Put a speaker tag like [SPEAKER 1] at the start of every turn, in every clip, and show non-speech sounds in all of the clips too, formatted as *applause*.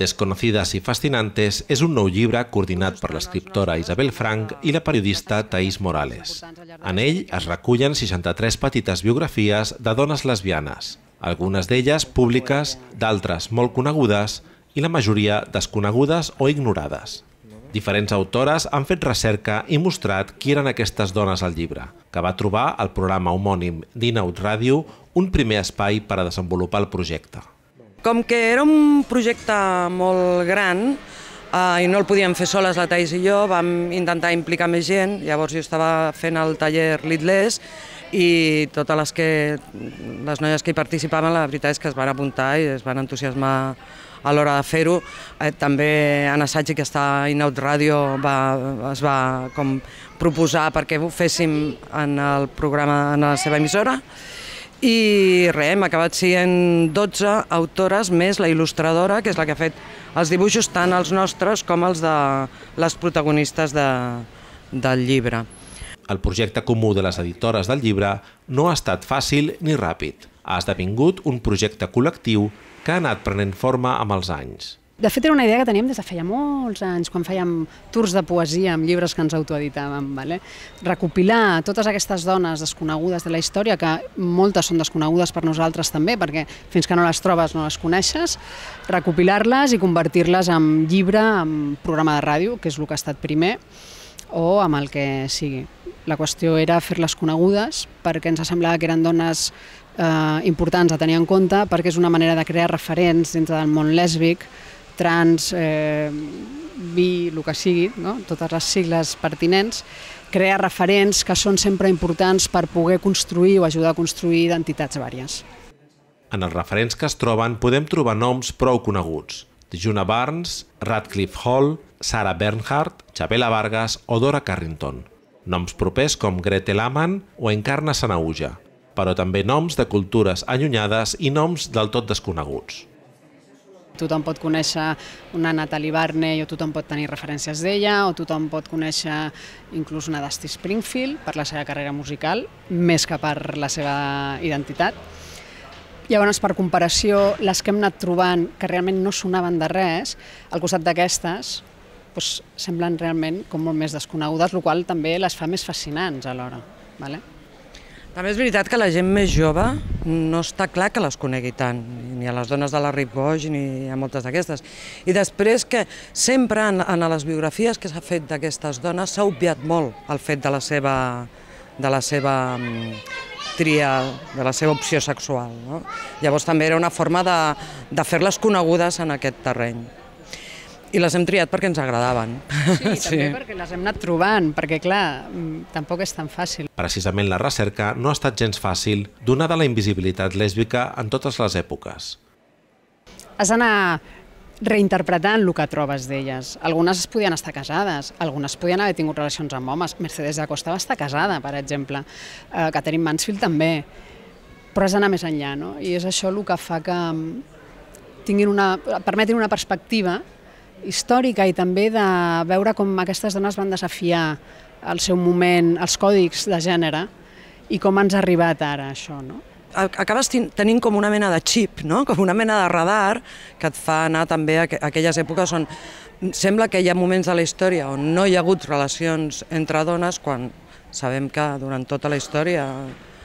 [SPEAKER 1] desconocidas y fascinantes és un nou llibre coordinat per l'escriptora Isabel Frank i la periodista Thais Morales. En ell es recullen 63 petites biografies de dones lesbianes, algunes d'elles públiques, d'altres molt conegudes i la majoria desconegudes o ignorades. Diferents autores han fet recerca i mostrat qui eren aquestes dones al llibre, que va trobar al programa homònim d'Inaut Ràdio un primer espai per a desenvolupar el projecte.
[SPEAKER 2] Com que era un projecte molt gran eh, i no el podíem fer soles la Thais i jo, vam intentar implicar més gent, llavors jo estava fent el taller Lidless i totes les, que, les noies que hi participaven la veritat és que es van apuntar i es van entusiasmar a l'hora de fer-ho. Eh, també en Assaig, que està a Inout Ràdio, va, es va com proposar perquè ho féssim en el programa, en la seva emissora, i res, hem acabat sent 12 autores més la il·lustradora, que és la que ha fet els dibuixos tant els nostres com els de les protagonistes
[SPEAKER 1] de, del llibre. El projecte comú de les editores del llibre no ha estat fàcil ni ràpid. Ha esdevingut un projecte col·lectiu que ha anat prenent forma amb els anys.
[SPEAKER 3] De fet, era una idea que teníem des de feia molts anys, quan fèiem tours de poesia amb llibres que ens autoeditàvem. Vale? Recopilar totes aquestes dones desconegudes de la història, que moltes són desconegudes per nosaltres també, perquè fins que no les trobes no les coneixes, recopilar-les i convertir-les en llibre, en programa de ràdio, que és el que ha estat primer, o amb el que sigui. La qüestió era fer-les conegudes perquè ens semblava que eren dones eh, importants a tenir en compte perquè és una manera de crear referents dins del món lèsbic trans, eh, bi, el que sigui, no? totes les sigles pertinents, crear referents que són sempre importants per poder construir o ajudar a construir identitats vàries.
[SPEAKER 1] En els referents que es troben podem trobar noms prou coneguts. Juna Barnes, Radcliffe Hall, Sarah Bernhardt, Chabela Vargas o Dora Carrington. Noms propers com Grete Laman o Encarna Sanauja, però també noms de cultures allunyades i noms del tot desconeguts
[SPEAKER 3] tothom pot conèixer una Natalie Barney o tothom pot tenir referències d'ella o tothom pot conèixer inclús una Dusty Springfield per la seva carrera musical, més que per la seva identitat. Llavors, per comparació, les que hem anat trobant, que realment no sonaven de res, al costat d'aquestes, doncs, semblen realment com molt més desconegudes, el qual també les fa més fascinants alhora. Vale?
[SPEAKER 2] més, és veritat que la gent més jove no està clar que les conegui tant, ni a les dones de la Ripoll ni a moltes d'aquestes. I després que sempre en, en les biografies que s'ha fet d'aquestes dones s'ha obviat molt el fet de la seva, de la seva mm, tria, de la seva opció sexual. No? Llavors també era una forma de, de fer-les conegudes en aquest terreny. I les hem triat perquè ens agradaven. Sí, *laughs* sí, també
[SPEAKER 3] perquè les hem anat trobant, perquè clar, mm, tampoc és tan fàcil.
[SPEAKER 1] Precisament la recerca no ha estat gens fàcil, donada la invisibilitat lèsbica en totes les èpoques.
[SPEAKER 3] Has d'anar reinterpretant el que trobes d'elles. Algunes es podien estar casades, algunes podien haver tingut relacions amb homes. Mercedes Acosta va estar casada, per exemple. Eh, Catherine Mansfield també. Però has d'anar més enllà, no? I és això el que fa que mm, tinguin una, permetin una perspectiva històrica i també de veure com aquestes dones van desafiar el seu moment, els còdics de gènere i com ens ha arribat ara això, no?
[SPEAKER 2] acabes tenint com una mena de xip, no? com una mena de radar que et fa anar també a aquelles èpoques on sembla que hi ha moments de la història on no hi ha hagut relacions entre dones quan sabem que durant tota la història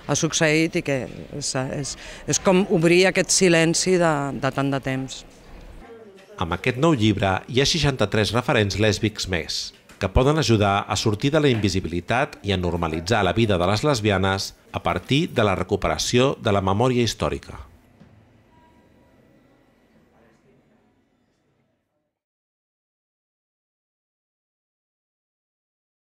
[SPEAKER 2] ha succeït i que és, és, és com obrir aquest silenci de, de tant de temps.
[SPEAKER 1] Amb aquest nou llibre hi ha 63 referents lèsbics més, que poden ajudar a sortir de la invisibilitat i a normalitzar la vida de les lesbianes a partir de la recuperació de la memòria històrica.